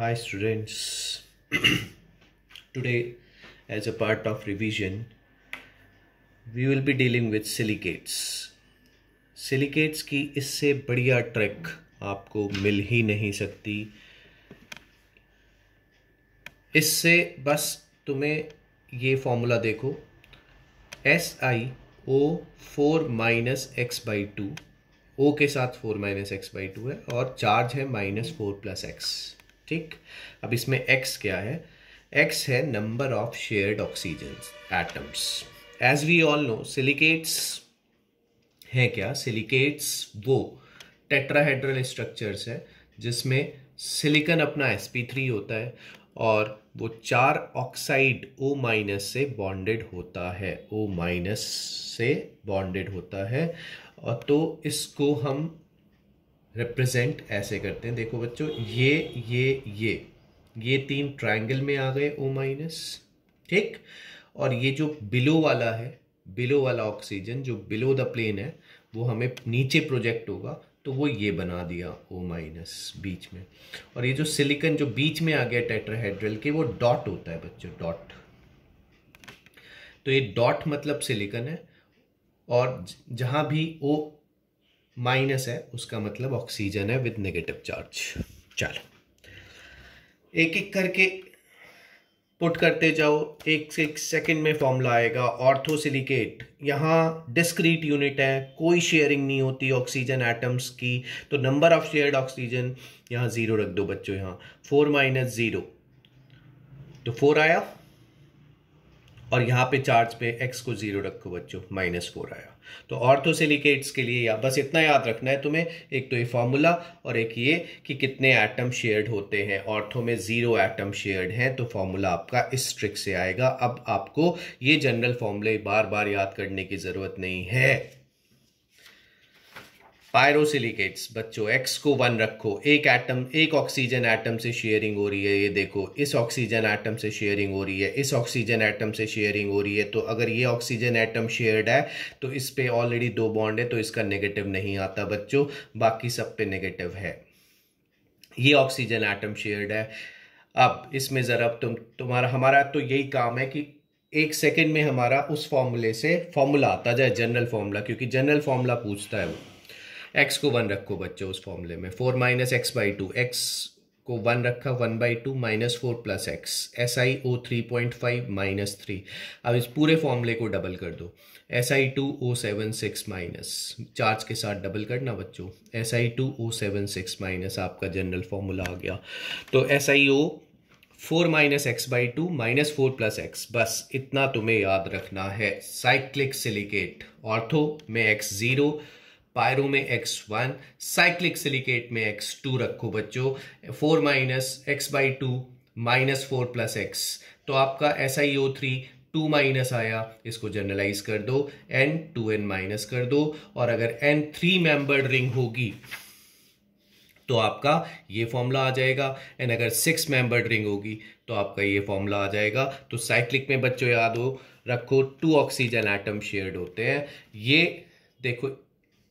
hi students today as a part of revision we will be dealing with silicates silicates की इससे बढ़िया track आपको मिल ही नहीं सकती इससे बस तुम्हें ये फॉर्मूला देखो S I O four minus x by two O के साथ four minus x by two है और चार्ज है माइनस फोर प्लस एक्स ठीक अब इसमें x क्या है x है number of shared oxygen atoms as we all know silicates है क्या सिलिकेट्स वो टेट्राहेड्रल स्ट्रक्चर्स है जिसमें सिलिकन अपना sp3 होता है और वो चार ऑक्साइड O से बॉन्डेड होता है O से बॉन्डेड होता है और तो इसको हम रिप्रेजेंट ऐसे करते हैं देखो बच्चों ये ये ये ये तीन ट्राइंगल में आ गए ओ माइनस ठीक और ये जो बिलो वाला है बिलो वाला ऑक्सीजन जो बिलो द प्लेन है वो हमें नीचे प्रोजेक्ट होगा तो वो ये बना दिया ओ माइनस बीच में और ये जो सिलिकन जो बीच में आ गया टेट्राहेड्रल के वो डॉट होता है बच्चों डॉट तो ये डॉट मतलब सिलिकन है और जहां भी ओ माइनस है उसका मतलब ऑक्सीजन है विद नेगेटिव चार्ज चलो एक एक करके पुट करते जाओ एक से एक सेकेंड में फॉर्मूला आएगा ऑर्थोसिलिकेट यहाँ डिस्क्रीट यूनिट है कोई शेयरिंग नहीं होती ऑक्सीजन एटम्स की तो नंबर ऑफ शेयर्ड ऑक्सीजन यहाँ ज़ीरो रख दो बच्चों यहाँ फोर माइनस ज़ीरो तो फोर आया और यहाँ पे चार्ज पे x को ज़ीरो रखो बच्चों माइनस फोर आया तो सिलिकेट्स के लिए या बस इतना याद रखना है तुम्हें एक तो ये फॉर्मूला और एक ये कि कितने एटम शेयर्ड होते हैं ऑर्थो में ज़ीरो एटम शेयर्ड हैं तो फॉर्मूला आपका इस ट्रिक से आएगा अब आपको ये जनरल फॉर्मूले बार बार याद करने की ज़रूरत नहीं है पायरोसिलिकेट्स बच्चों एक्स को वन रखो एक एटम एक ऑक्सीजन एटम से शेयरिंग हो रही है ये देखो इस ऑक्सीजन एटम से शेयरिंग हो रही है इस ऑक्सीजन एटम से शेयरिंग हो रही है तो अगर ये ऑक्सीजन एटम शेयर्ड है तो इस पर ऑलरेडी दो बॉन्ड है तो इसका नेगेटिव नहीं आता बच्चों बाकी सब पे नेगेटिव है ये ऑक्सीजन एटम शेयर्ड है अब इसमें ज़रा तुम तुम्हारा हमारा तो यही काम है कि एक सेकेंड में हमारा उस फॉर्मूले से फॉर्मूला आता जाए जनरल फॉर्मूला क्योंकि जनरल फॉर्मूला पूछता है वो एक्स को वन रखो बच्चों उस फॉर्मूले में four minus x by two x को वन रखा one by two minus four plus x S I O three point five minus three अब इस पूरे फॉर्मूले को डबल कर दो S I two O seven six minus charge के साथ डबल करना बच्चों S I two O seven six minus आपका जनरल फॉर्मूला आ गया तो S I O four minus x by two minus four plus x बस इतना तुम्हें याद रखना है साइक्लिक सिलिकेट ऑर्थो में एक्स ज़ीरो पायरो में एक्स वन साइक्लिक सिलिकेट में एक्स टू रखो बच्चों four minus x by two minus four plus x तो आपका S I O three two minus आया इसको जनरलाइज कर दो एन टू एन माइनस कर दो और अगर एन थ्री मेंबर रिंग होगी तो आपका ये फॉर्मूला आ जाएगा एंड अगर सिक्स मेंबर रिंग होगी तो आपका ये फॉर्मूला आ जाएगा तो साइक्लिक में बच्चों याद हो रखो टू ऑक्सीजन एटम शेयर्ड होते हैं ये देखो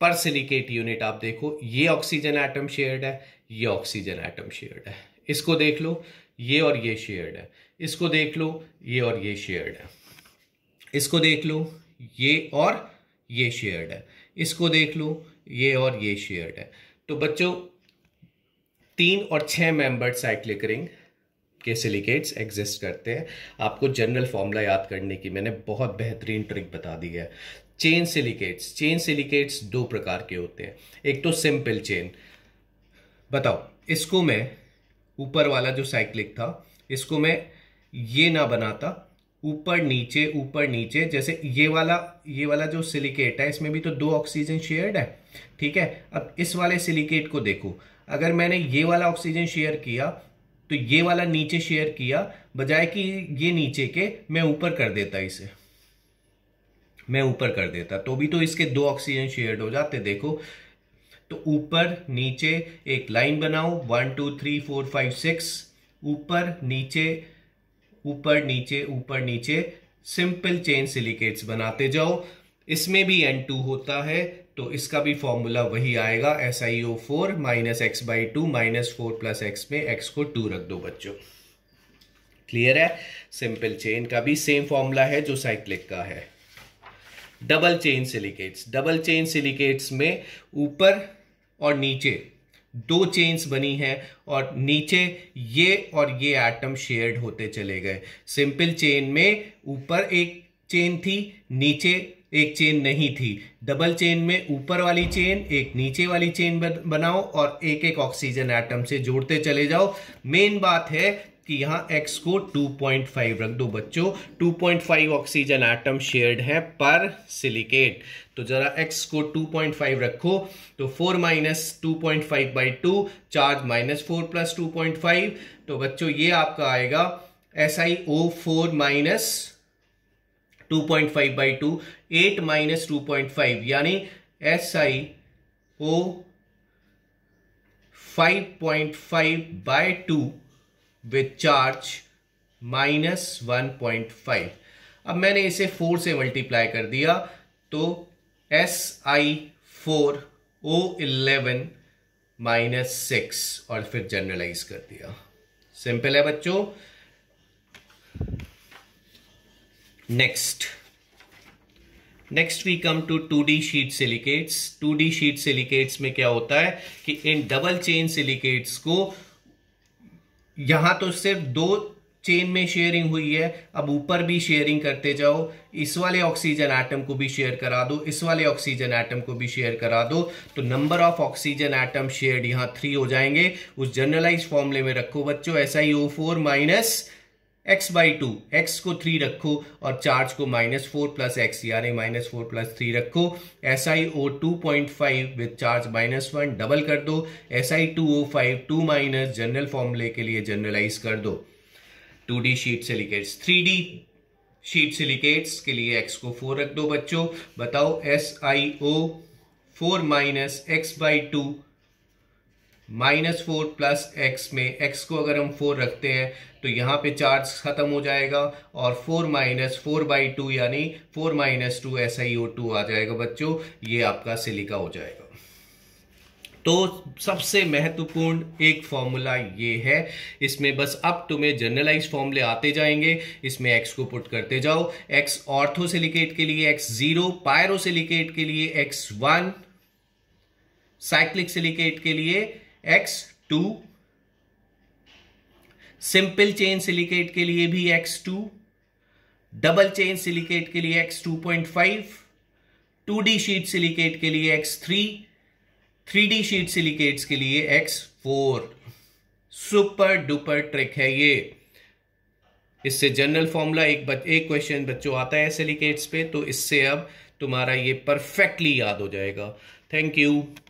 पर सिलिकेट यूनिट आप देखो ये ऑक्सीजन एटम शेयर्ड है ये ऑक्सीजन एटम शेयर्ड है इसको देख लो ये और ये शेयर्ड है इसको देख लो ये और ये शेयर्ड है इसको देख लो ये और ये शेयर्ड है इसको देख लो ये और ये शेयर्ड है तो बच्चों तीन और छह मेंबर साइक्लिक रिंग के सिलिकेट्स एग्जिस्ट करते हैं आपको जनरल फॉर्मूला याद करने की मैंने बहुत बेहतरीन ट्रिक बता दी है चेन सिलिकेट्स चेन सिलिकेट्स दो प्रकार के होते हैं एक तो सिंपल चेन बताओ इसको मैं ऊपर वाला जो साइक्लिक था इसको मैं ये ना बनाता ऊपर नीचे ऊपर नीचे जैसे ये वाला ये वाला जो सिलिकेट है इसमें भी तो दो ऑक्सीजन शेयर्ड है ठीक है अब इस वाले सिलिकेट को देखो अगर मैंने ये वाला ऑक्सीजन शेयर किया तो ये वाला नीचे शेयर किया बजाय कि ये नीचे के मैं ऊपर कर देता इसे मैं ऊपर कर देता तो भी तो इसके दो ऑक्सीजन शेयर हो जाते देखो तो ऊपर नीचे एक लाइन बनाओ one two three four five six ऊपर नीचे ऊपर नीचे ऊपर नीचे सिंपल चेन सिलिकेट्स बनाते जाओ इसमें भी N2 होता है तो इसका भी फॉर्मूला वही आएगा S I O four minus x by two minus four plus x में एक्स को टू रख दो बच्चों क्लियर है सिंपल चेन का भी सेम फॉर्मूला है जो साइक्लिक का है double chain silicates double chain silicates में ऊपर और नीचे दो चेन्स बनी हैं और नीचे ये और ये एटम शेयर्ड होते चले गए सिंपल चेन में ऊपर एक चेन थी नीचे एक चेन नहीं थी डबल चेन में ऊपर वाली चेन एक नीचे वाली चेन बनाओ और एक एक ऑक्सीजन एटम से जोड़ते चले जाओ मेन बात है कि यहाँ x को 2.5 रख दो बच्चों 2.5 ऑक्सीजन एटम शेयर्ड है पर सिलिकेट तो जरा x को 2.5 रखो तो 4 minus two point five by two charge minus four plus two point five तो बच्चों ये आपका आएगा S I O four minus two point five by two at minus two point five यानी S I O five point five by two with charge minus one point five अब मैंने इसे four से मल्टीप्लाई कर दिया तो S I four O eleven minus six और फिर जनरलाइज कर दिया सिंपल है बच्चों next next we come to two D sheet silicates two D sheet silicates में क्या होता है कि इन डबल चेन सिलिकेट्स को यहां तो सिर्फ दो चेन में शेयरिंग हुई है अब ऊपर भी शेयरिंग करते जाओ इस वाले ऑक्सीजन एटम को भी शेयर करा दो इस वाले ऑक्सीजन एटम को भी शेयर करा दो तो number of oxygen atom shared यहां थ्री हो जाएंगे उस जनरलाइज फॉर्मले में रखो बच्चों S I O four minus x by two x को थ्री रखो और चार्ज को माइनस फोर प्लस एक्स यानी माइनस फोर प्लस थ्री रखो S I O two point five with charge minus one double कर दो S I two O five two minus general फॉर्मूले के लिए जनरलाइज कर दो two D sheet silicates three D sheet silicates के लिए एक्स को फोर रख दो बच्चों बताओ S I O four minus x by two minus four plus x में एक्स को अगर हम फोर रखते हैं तो यहाँ पे चार्ज ख़त्म हो जाएगा और four minus four by two यानी four minus two S I O two आ जाएगा बच्चों ये आपका सिलिका हो जाएगा तो सबसे महत्वपूर्ण एक फॉर्मूला ये है इसमें बस अब तुम्हें जनरलाइज फॉर्मूले आते जाएंगे इसमें एक्स को पुट करते जाओ एक्स सिलिकेट के लिए एक्स जीरो पायरोसिलिकेट के लिए एक्स वन साइक्लिक सिलिकेट के लिए x two simple chain silicate के लिए भी x two double chain silicate के लिए x two point five two D sheet silicate के लिए x three three D sheet silicates के लिए x four super duper trick है ये इससे जनरल फॉर्मूला एक बच, एक क्वेश्चन बच्चों आता है सिलिकेट्स पे तो इससे अब तुम्हारा ये परफेक्टली याद हो जाएगा थैंक यू